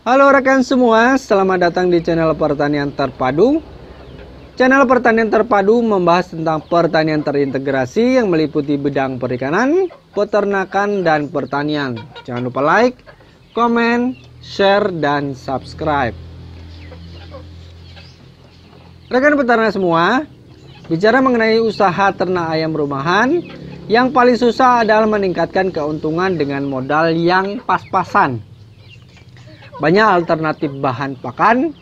Halo rekan semua, selamat datang di channel Pertanian Terpadu. Channel Pertanian Terpadu membahas tentang pertanian terintegrasi yang meliputi bidang perikanan, peternakan, dan pertanian. Jangan lupa like, komen, share, dan subscribe. Rekan peternak semua, bicara mengenai usaha ternak ayam rumahan, yang paling susah adalah meningkatkan keuntungan dengan modal yang pas-pasan banyak alternatif bahan pakan,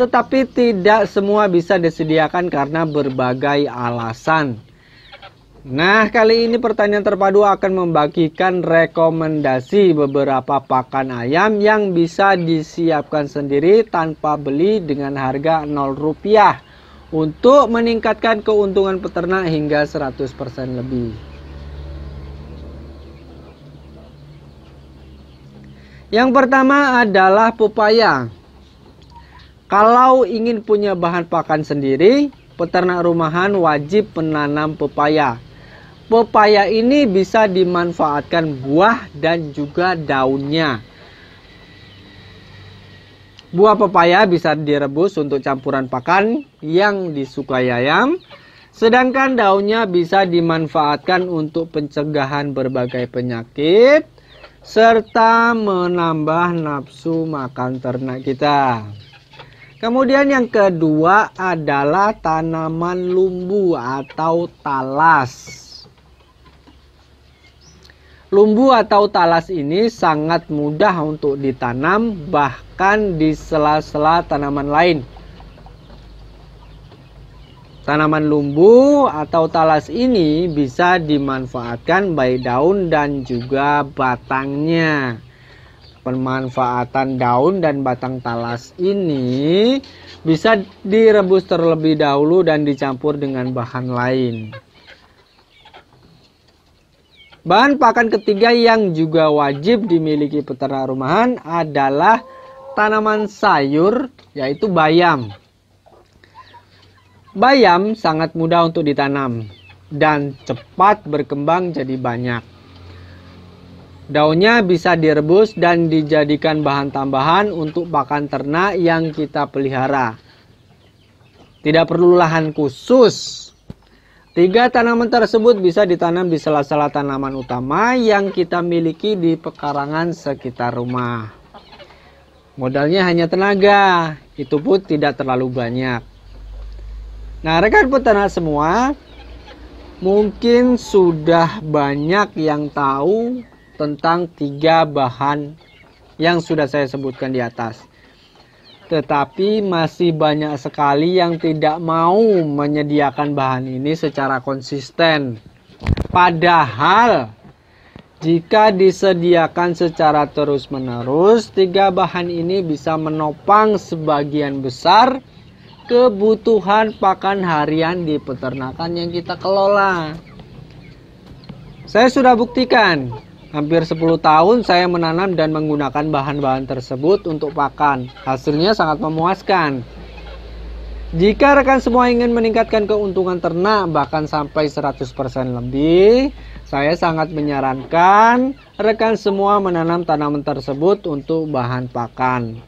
tetapi tidak semua bisa disediakan karena berbagai alasan. Nah, kali ini pertanyaan terpadu akan membagikan rekomendasi beberapa pakan ayam yang bisa disiapkan sendiri tanpa beli dengan harga 0 rupiah untuk meningkatkan keuntungan peternak hingga 100% lebih. Yang pertama adalah pepaya. Kalau ingin punya bahan pakan sendiri, peternak rumahan wajib menanam pepaya. Pepaya ini bisa dimanfaatkan buah dan juga daunnya. Buah pepaya bisa direbus untuk campuran pakan yang disukai ayam. Sedangkan daunnya bisa dimanfaatkan untuk pencegahan berbagai penyakit serta menambah nafsu makan ternak kita. Kemudian yang kedua adalah tanaman lumbu atau talas. Lumbu atau talas ini sangat mudah untuk ditanam bahkan di sela-sela tanaman lain. Tanaman lumbu atau talas ini bisa dimanfaatkan baik daun dan juga batangnya. Pemanfaatan daun dan batang talas ini bisa direbus terlebih dahulu dan dicampur dengan bahan lain. Bahan pakan ketiga yang juga wajib dimiliki peternak rumahan adalah tanaman sayur yaitu bayam. Bayam sangat mudah untuk ditanam dan cepat berkembang jadi banyak. Daunnya bisa direbus dan dijadikan bahan tambahan untuk pakan ternak yang kita pelihara. Tidak perlu lahan khusus. Tiga tanaman tersebut bisa ditanam di sela-sela tanaman utama yang kita miliki di pekarangan sekitar rumah. Modalnya hanya tenaga, itu pun tidak terlalu banyak. Nah, rekan peternak semua, mungkin sudah banyak yang tahu tentang tiga bahan yang sudah saya sebutkan di atas. Tetapi masih banyak sekali yang tidak mau menyediakan bahan ini secara konsisten. Padahal jika disediakan secara terus-menerus, tiga bahan ini bisa menopang sebagian besar kebutuhan pakan harian di peternakan yang kita kelola. Saya sudah buktikan, hampir 10 tahun saya menanam dan menggunakan bahan-bahan tersebut untuk pakan. Hasilnya sangat memuaskan. Jika rekan semua ingin meningkatkan keuntungan ternak bahkan sampai 100% lebih, saya sangat menyarankan rekan semua menanam tanaman tersebut untuk bahan pakan.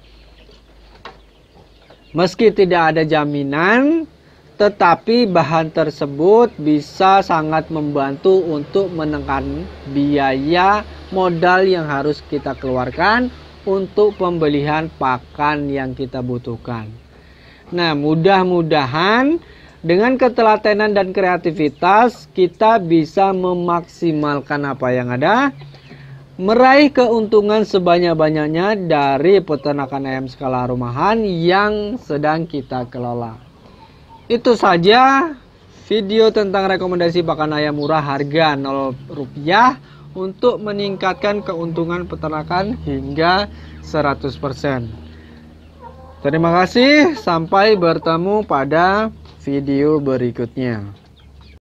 Meski tidak ada jaminan, tetapi bahan tersebut bisa sangat membantu untuk menekan biaya modal yang harus kita keluarkan untuk pembelian pakan yang kita butuhkan. Nah, mudah-mudahan dengan ketelatenan dan kreativitas kita bisa memaksimalkan apa yang ada meraih keuntungan sebanyak-banyaknya dari peternakan ayam skala rumahan yang sedang kita kelola. Itu saja video tentang rekomendasi pakan ayam murah harga 0 rupiah untuk meningkatkan keuntungan peternakan hingga 100%. Terima kasih, sampai bertemu pada video berikutnya.